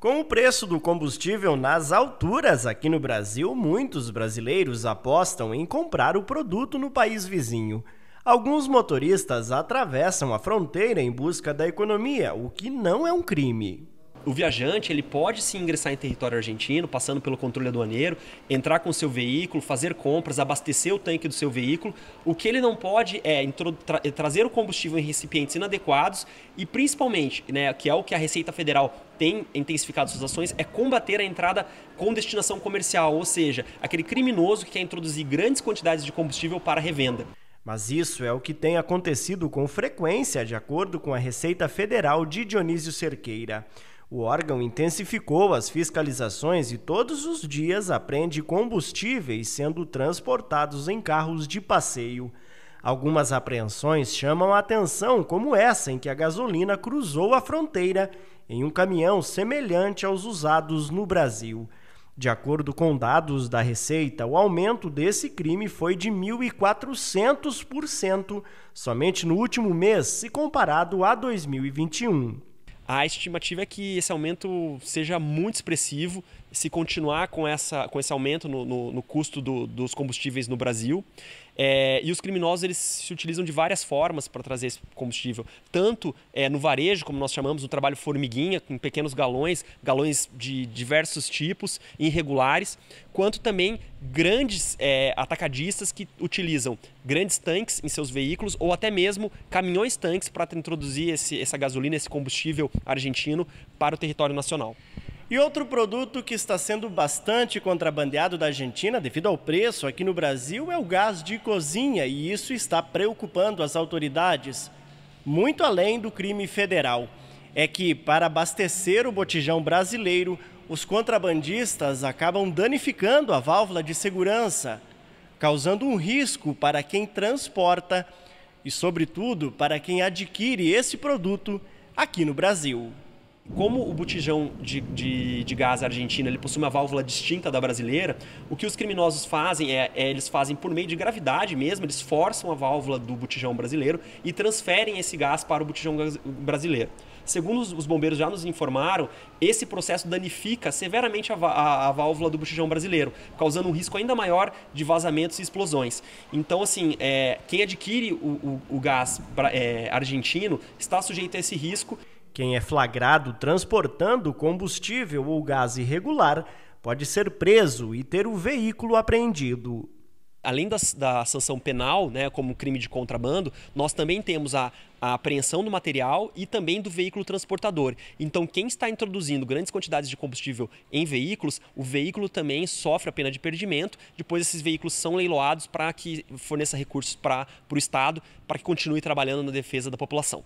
Com o preço do combustível nas alturas aqui no Brasil, muitos brasileiros apostam em comprar o produto no país vizinho. Alguns motoristas atravessam a fronteira em busca da economia, o que não é um crime o viajante ele pode se ingressar em território argentino, passando pelo controle aduaneiro, entrar com o seu veículo, fazer compras, abastecer o tanque do seu veículo. O que ele não pode é tra é trazer o combustível em recipientes inadequados e, principalmente, né, que é o que a Receita Federal tem intensificado suas ações, é combater a entrada com destinação comercial, ou seja, aquele criminoso que quer introduzir grandes quantidades de combustível para revenda. Mas isso é o que tem acontecido com frequência, de acordo com a Receita Federal de Dionísio Cerqueira. O órgão intensificou as fiscalizações e todos os dias apreende combustíveis sendo transportados em carros de passeio. Algumas apreensões chamam a atenção, como essa em que a gasolina cruzou a fronteira em um caminhão semelhante aos usados no Brasil. De acordo com dados da Receita, o aumento desse crime foi de 1.400% somente no último mês, se comparado a 2021. A estimativa é que esse aumento seja muito expressivo se continuar com, essa, com esse aumento no, no, no custo do, dos combustíveis no Brasil. É, e os criminosos eles se utilizam de várias formas para trazer esse combustível, tanto é, no varejo, como nós chamamos, o trabalho formiguinha, com pequenos galões, galões de diversos tipos, irregulares, quanto também grandes é, atacadistas que utilizam grandes tanques em seus veículos ou até mesmo caminhões tanques para introduzir esse, essa gasolina, esse combustível argentino para o território nacional. E outro produto que está sendo bastante contrabandeado da Argentina devido ao preço aqui no Brasil é o gás de cozinha, e isso está preocupando as autoridades, muito além do crime federal. É que, para abastecer o botijão brasileiro, os contrabandistas acabam danificando a válvula de segurança, causando um risco para quem transporta e, sobretudo, para quem adquire esse produto aqui no Brasil como o botijão de, de, de, gás argentino ele possui uma válvula distinta da brasileira, o que os criminosos fazem é, é, eles fazem por meio de gravidade mesmo, eles forçam a válvula do botijão brasileiro e transferem esse gás para o botijão brasileiro. Segundo os, bombeiros já nos informaram, esse processo danifica severamente a, a, a, válvula do botijão brasileiro, causando um risco ainda maior de vazamentos e explosões. Então, assim, é, quem adquire o, o, o gás é, argentino está sujeito a esse risco quem é flagrado transportando combustível ou gás irregular pode ser preso e ter o veículo apreendido além da, da, sanção penal, né, como crime de contrabando, nós também temos a, a, apreensão do material e também do veículo transportador. Então, quem está introduzindo grandes quantidades de combustível em veículos, o veículo também sofre a pena de perdimento. Depois, esses veículos são leiloados para que forneça recursos para o Estado, para que continue trabalhando na defesa da população.